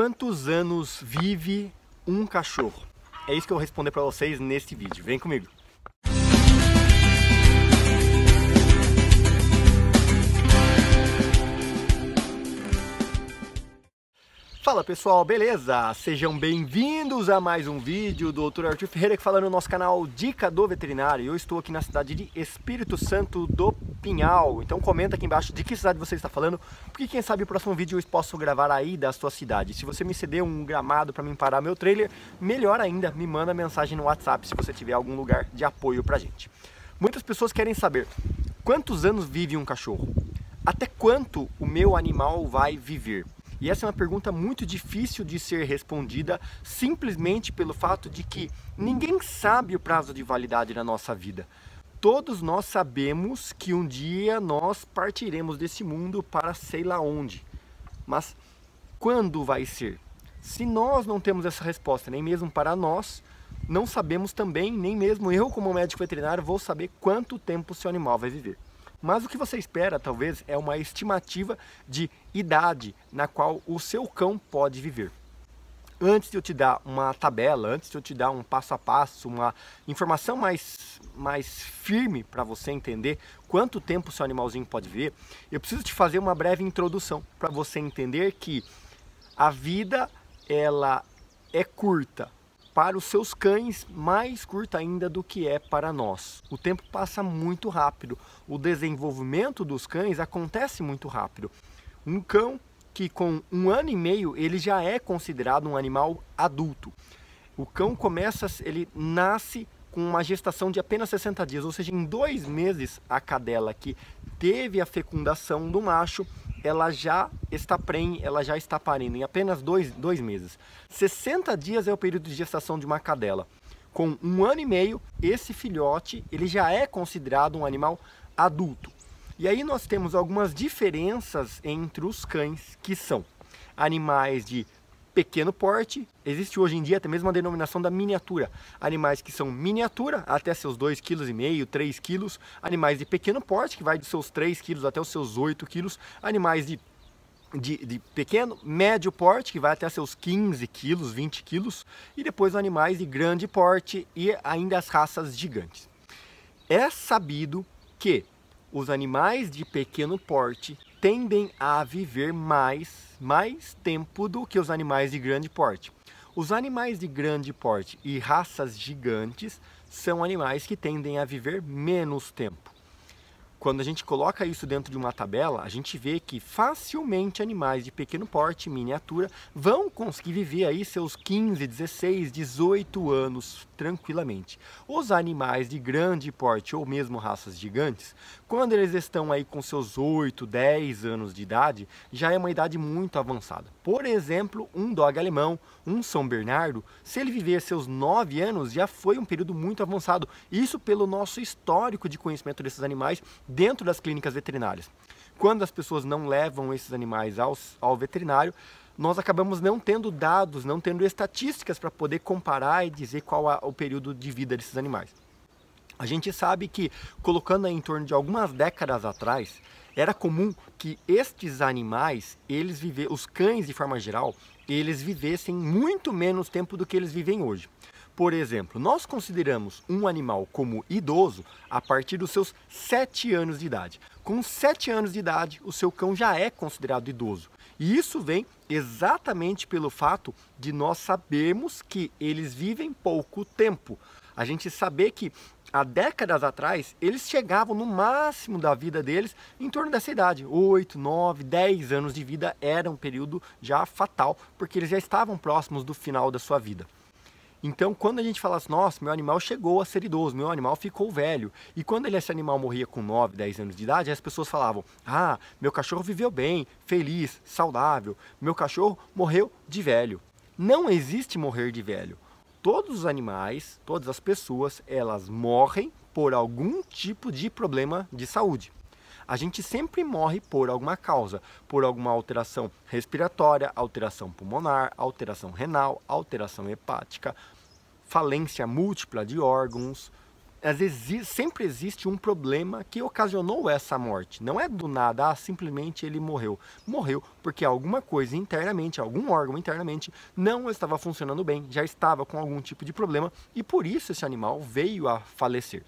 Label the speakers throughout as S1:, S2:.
S1: quantos anos vive um cachorro? É isso que eu vou responder para vocês neste vídeo. Vem comigo. Fala pessoal, beleza? Sejam bem-vindos a mais um vídeo do Dr. Arthur Ferreira que fala no nosso canal Dica do Veterinário. Eu estou aqui na cidade de Espírito Santo do Pinhal. Então comenta aqui embaixo de que cidade você está falando, porque quem sabe o próximo vídeo eu posso gravar aí da sua cidade. Se você me ceder um gramado para mim parar meu trailer, melhor ainda, me manda mensagem no WhatsApp se você tiver algum lugar de apoio pra gente. Muitas pessoas querem saber quantos anos vive um cachorro? Até quanto o meu animal vai viver? E essa é uma pergunta muito difícil de ser respondida, simplesmente pelo fato de que ninguém sabe o prazo de validade na nossa vida. Todos nós sabemos que um dia nós partiremos desse mundo para sei lá onde. Mas quando vai ser? Se nós não temos essa resposta, nem mesmo para nós, não sabemos também, nem mesmo eu como médico veterinário vou saber quanto tempo o seu animal vai viver. Mas o que você espera, talvez, é uma estimativa de idade na qual o seu cão pode viver antes de eu te dar uma tabela, antes de eu te dar um passo a passo, uma informação mais, mais firme para você entender quanto tempo seu animalzinho pode viver, eu preciso te fazer uma breve introdução para você entender que a vida ela é curta. Para os seus cães, mais curta ainda do que é para nós. O tempo passa muito rápido, o desenvolvimento dos cães acontece muito rápido. Um cão que com um ano e meio ele já é considerado um animal adulto. O cão começa, ele nasce com uma gestação de apenas 60 dias, ou seja, em dois meses a cadela que teve a fecundação do macho, ela já está prenhe, ela já está parindo em apenas dois, dois meses. 60 dias é o período de gestação de uma cadela. Com um ano e meio, esse filhote ele já é considerado um animal adulto. E aí nós temos algumas diferenças entre os cães, que são animais de pequeno porte. Existe hoje em dia até mesmo a denominação da miniatura. Animais que são miniatura, até seus 2,5 kg, 3 kg. Animais de pequeno porte, que vai dos seus 3 kg até os seus 8 kg. Animais de de, de, pequeno, médio porte, que vai até seus 15 quilos, 20 quilos, e depois animais de grande porte e ainda as raças gigantes. É sabido que os animais de pequeno porte tendem a viver mais, mais tempo do que os animais de grande porte. Os animais de grande porte e raças gigantes são animais que tendem a viver menos tempo. Quando a gente coloca isso dentro de uma tabela, a gente vê que facilmente animais de pequeno porte, miniatura, vão conseguir viver aí seus 15, 16, 18 anos tranquilamente. Os animais de grande porte ou mesmo raças gigantes, quando eles estão aí com seus 8, 10 anos de idade, já é uma idade muito avançada. Por exemplo, um dog alemão, um São Bernardo, se ele viver seus 9 anos, já foi um período muito avançado. Isso pelo nosso histórico de conhecimento desses animais dentro das clínicas veterinárias. Quando as pessoas não levam esses animais ao, ao veterinário, nós acabamos não tendo dados, não tendo estatísticas para poder comparar e dizer qual é o período de vida desses animais. A gente sabe que, colocando em torno de algumas décadas atrás, era comum que estes animais, eles vive, os cães de forma geral, eles vivessem muito menos tempo do que eles vivem hoje. Por exemplo, nós consideramos um animal como idoso a partir dos seus 7 anos de idade. Com 7 anos de idade, o seu cão já é considerado idoso. E isso vem exatamente pelo fato de nós sabermos que eles vivem pouco tempo. A gente saber que há décadas atrás, eles chegavam no máximo da vida deles em torno dessa idade. 8, 9, 10 anos de vida era um período já fatal, porque eles já estavam próximos do final da sua vida. Então, quando a gente falasse, nossa, meu animal chegou a ser idoso, meu animal ficou velho. E quando esse animal morria com 9, 10 anos de idade, as pessoas falavam, ah, meu cachorro viveu bem, feliz, saudável, meu cachorro morreu de velho. Não existe morrer de velho. Todos os animais, todas as pessoas, elas morrem por algum tipo de problema de saúde. A gente sempre morre por alguma causa, por alguma alteração respiratória, alteração pulmonar, alteração renal, alteração hepática, falência múltipla de órgãos. Às vezes, sempre existe um problema que ocasionou essa morte. Não é do nada, ah, simplesmente ele morreu. Morreu porque alguma coisa internamente, algum órgão internamente, não estava funcionando bem, já estava com algum tipo de problema e por isso esse animal veio a falecer.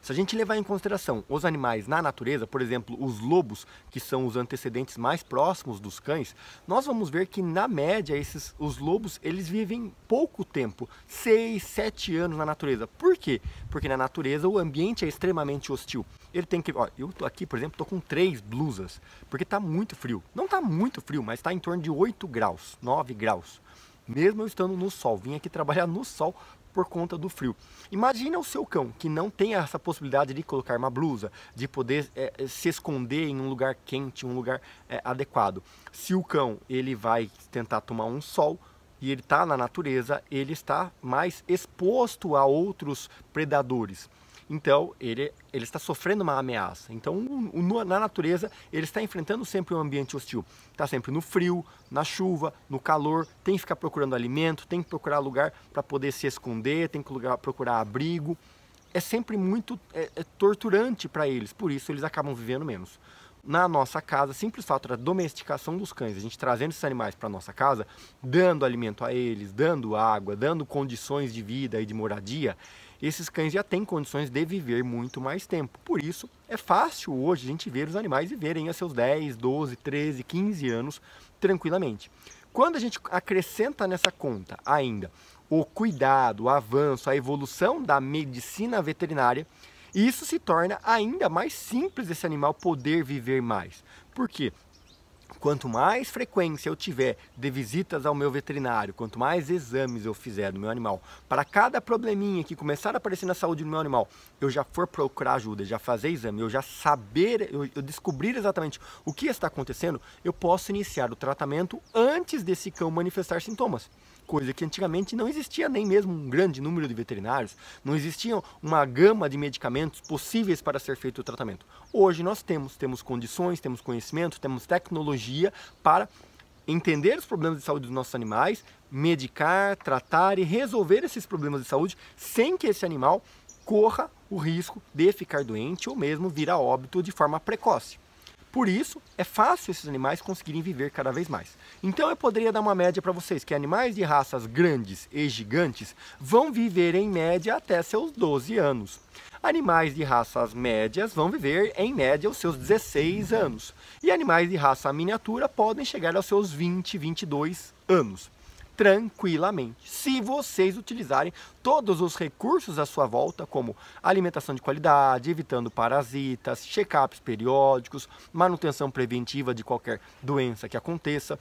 S1: Se a gente levar em consideração os animais na natureza, por exemplo, os lobos, que são os antecedentes mais próximos dos cães, nós vamos ver que na média esses os lobos, eles vivem pouco tempo, 6, 7 anos na natureza. Por quê? Porque na natureza o ambiente é extremamente hostil. Ele tem que, ó, eu tô aqui, por exemplo, tô com três blusas, porque tá muito frio. Não tá muito frio, mas tá em torno de 8 graus, 9 graus mesmo eu estando no sol. Vim aqui trabalhar no sol por conta do frio. Imagina o seu cão que não tem essa possibilidade de colocar uma blusa, de poder é, se esconder em um lugar quente, um lugar é, adequado. Se o cão ele vai tentar tomar um sol, e ele está na natureza, ele está mais exposto a outros predadores. Então, ele, ele está sofrendo uma ameaça. Então, na natureza, ele está enfrentando sempre um ambiente hostil. Está sempre no frio, na chuva, no calor, tem que ficar procurando alimento, tem que procurar lugar para poder se esconder, tem que lugar, procurar abrigo. É sempre muito é, é torturante para eles, por isso eles acabam vivendo menos na nossa casa, simples fato da domesticação dos cães, a gente trazendo esses animais para nossa casa, dando alimento a eles, dando água, dando condições de vida e de moradia, esses cães já têm condições de viver muito mais tempo. Por isso, é fácil hoje a gente ver os animais viverem a seus 10, 12, 13, 15 anos tranquilamente. Quando a gente acrescenta nessa conta ainda o cuidado, o avanço, a evolução da medicina veterinária, isso se torna ainda mais simples esse animal poder viver mais. Por quê? Quanto mais frequência eu tiver de visitas ao meu veterinário, quanto mais exames eu fizer do meu animal, para cada probleminha que começar a aparecer na saúde do meu animal, eu já for procurar ajuda, já fazer exame, eu já saber, eu, eu descobrir exatamente o que está acontecendo, eu posso iniciar o tratamento antes desse cão manifestar sintomas coisa que antigamente não existia nem mesmo um grande número de veterinários, não existia uma gama de medicamentos possíveis para ser feito o tratamento. Hoje nós temos, temos condições, temos conhecimento, temos tecnologia para entender os problemas de saúde dos nossos animais, medicar, tratar e resolver esses problemas de saúde sem que esse animal corra o risco de ficar doente ou mesmo vir a óbito de forma precoce. Por isso, é fácil esses animais conseguirem viver cada vez mais. Então eu poderia dar uma média para vocês que animais de raças grandes e gigantes vão viver em média até seus 12 anos. Animais de raças médias vão viver em média os seus 16 anos. E animais de raça miniatura podem chegar aos seus 20, 22 anos tranquilamente, se vocês utilizarem todos os recursos à sua volta, como alimentação de qualidade, evitando parasitas, check-ups periódicos, manutenção preventiva de qualquer doença que aconteça,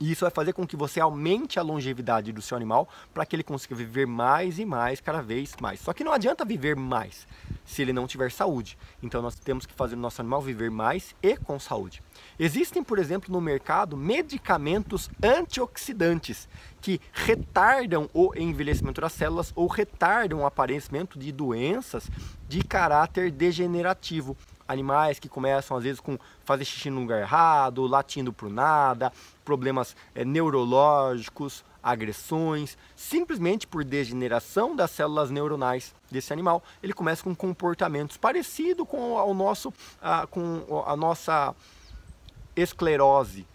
S1: e isso vai fazer com que você aumente a longevidade do seu animal para que ele consiga viver mais e mais, cada vez mais. Só que não adianta viver mais se ele não tiver saúde. Então nós temos que fazer o nosso animal viver mais e com saúde. Existem, por exemplo, no mercado medicamentos antioxidantes que retardam o envelhecimento das células ou retardam o aparecimento de doenças de caráter degenerativo animais que começam às vezes com fazer xixi no lugar errado, latindo pro nada, problemas é, neurológicos, agressões, simplesmente por degeneração das células neuronais desse animal, ele começa com comportamentos parecidos com, ao nosso, a, com a nossa esclerose.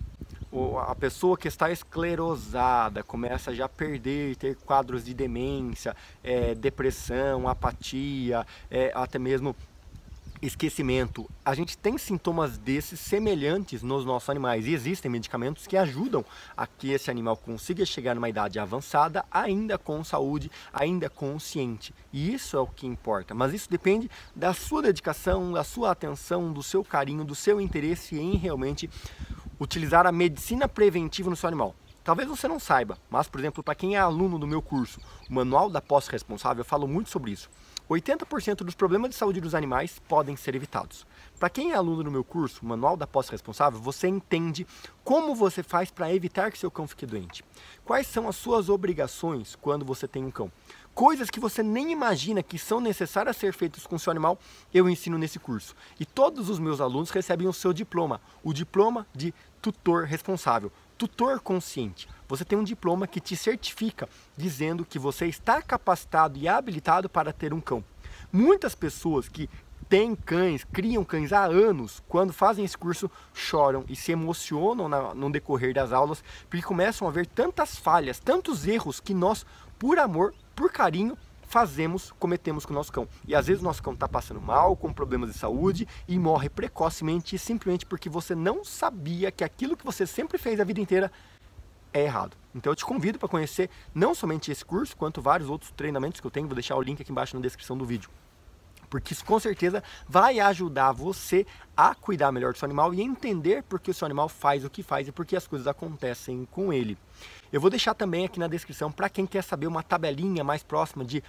S1: A pessoa que está esclerosada começa já a perder, ter quadros de demência, é, depressão, apatia, é, até mesmo esquecimento. A gente tem sintomas desses semelhantes nos nossos animais e existem medicamentos que ajudam a que esse animal consiga chegar numa idade avançada, ainda com saúde, ainda consciente. E isso é o que importa. Mas isso depende da sua dedicação, da sua atenção, do seu carinho, do seu interesse em realmente utilizar a medicina preventiva no seu animal. Talvez você não saiba, mas por exemplo, para quem é aluno do meu curso, o Manual da Posse Responsável, eu falo muito sobre isso. 80% dos problemas de saúde dos animais podem ser evitados. Para quem é aluno do meu curso, Manual da Posse Responsável, você entende como você faz para evitar que seu cão fique doente. Quais são as suas obrigações quando você tem um cão? Coisas que você nem imagina que são necessárias ser feitas com seu animal, eu ensino nesse curso. E todos os meus alunos recebem o seu diploma, o diploma de tutor responsável tutor consciente. Você tem um diploma que te certifica dizendo que você está capacitado e habilitado para ter um cão. Muitas pessoas que têm cães, criam cães há anos, quando fazem esse curso, choram e se emocionam no decorrer das aulas, porque começam a ver tantas falhas, tantos erros que nós, por amor, por carinho, fazemos, cometemos com o nosso cão. E às vezes o nosso cão está passando mal, com problemas de saúde e morre precocemente simplesmente porque você não sabia que aquilo que você sempre fez a vida inteira é errado. Então eu te convido para conhecer não somente esse curso, quanto vários outros treinamentos que eu tenho, vou deixar o link aqui embaixo na descrição do vídeo porque isso com certeza vai ajudar você a cuidar melhor do seu animal e entender por que o seu animal faz o que faz e por que as coisas acontecem com ele. Eu vou deixar também aqui na descrição para quem quer saber uma tabelinha mais próxima de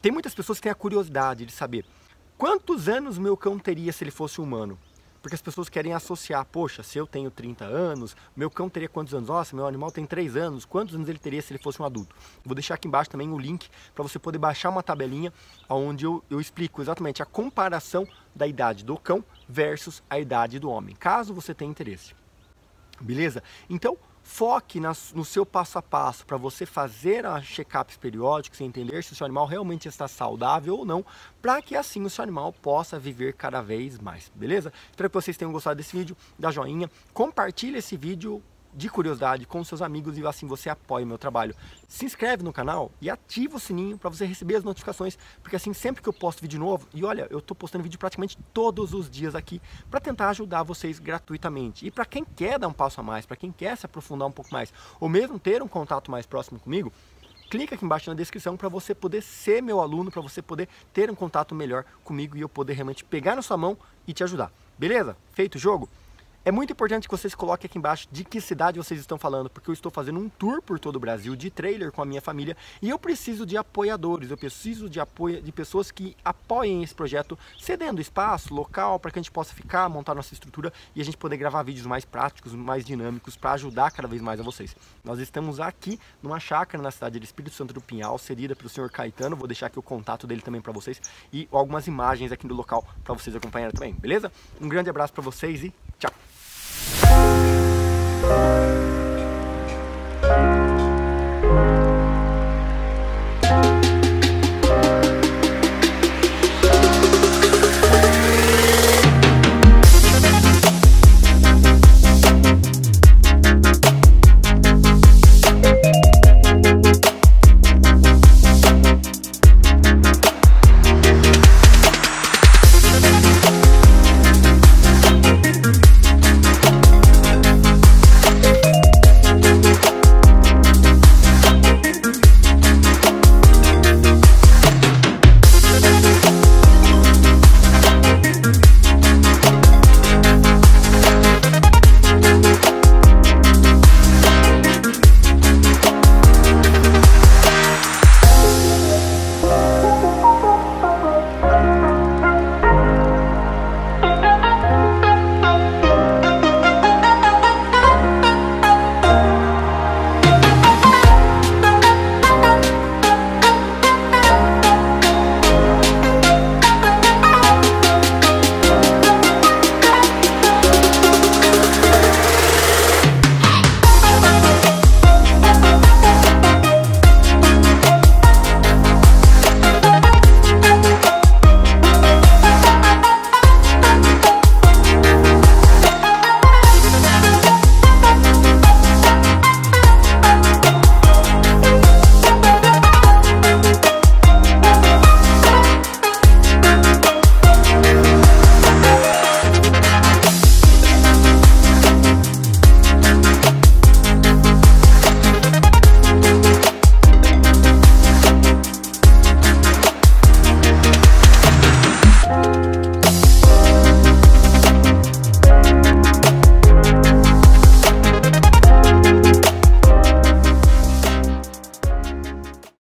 S1: tem muitas pessoas que têm a curiosidade de saber quantos anos meu cão teria se ele fosse humano. Porque as pessoas querem associar, poxa, se eu tenho 30 anos, meu cão teria quantos anos? Nossa, meu animal tem 3 anos, quantos anos ele teria se ele fosse um adulto? Vou deixar aqui embaixo também o link para você poder baixar uma tabelinha onde eu, eu explico exatamente a comparação da idade do cão versus a idade do homem, caso você tenha interesse. Beleza? Então, Foque nas, no seu passo a passo para você fazer a check-ups periódicos e entender se o seu animal realmente está saudável ou não, para que assim o seu animal possa viver cada vez mais, beleza? Espero que vocês tenham gostado desse vídeo, dá joinha, compartilha esse vídeo de curiosidade com seus amigos e assim você apoia o meu trabalho. Se inscreve no canal e ativa o sininho para você receber as notificações, porque assim sempre que eu posto vídeo novo, e olha, eu estou postando vídeo praticamente todos os dias aqui para tentar ajudar vocês gratuitamente. E para quem quer dar um passo a mais, para quem quer se aprofundar um pouco mais, ou mesmo ter um contato mais próximo comigo, clica aqui embaixo na descrição para você poder ser meu aluno, para você poder ter um contato melhor comigo e eu poder realmente pegar na sua mão e te ajudar. Beleza? Feito o jogo? É muito importante que vocês coloquem aqui embaixo de que cidade vocês estão falando, porque eu estou fazendo um tour por todo o Brasil de trailer com a minha família e eu preciso de apoiadores, eu preciso de apoio de pessoas que apoiem esse projeto, cedendo espaço, local, para que a gente possa ficar, montar nossa estrutura e a gente poder gravar vídeos mais práticos, mais dinâmicos, para ajudar cada vez mais a vocês. Nós estamos aqui numa chácara na cidade de Espírito Santo do Pinhal, cedida pelo senhor Caetano, vou deixar aqui o contato dele também para vocês e algumas imagens aqui do local para vocês acompanharem também, beleza? Um grande abraço para vocês e tchau! Bye.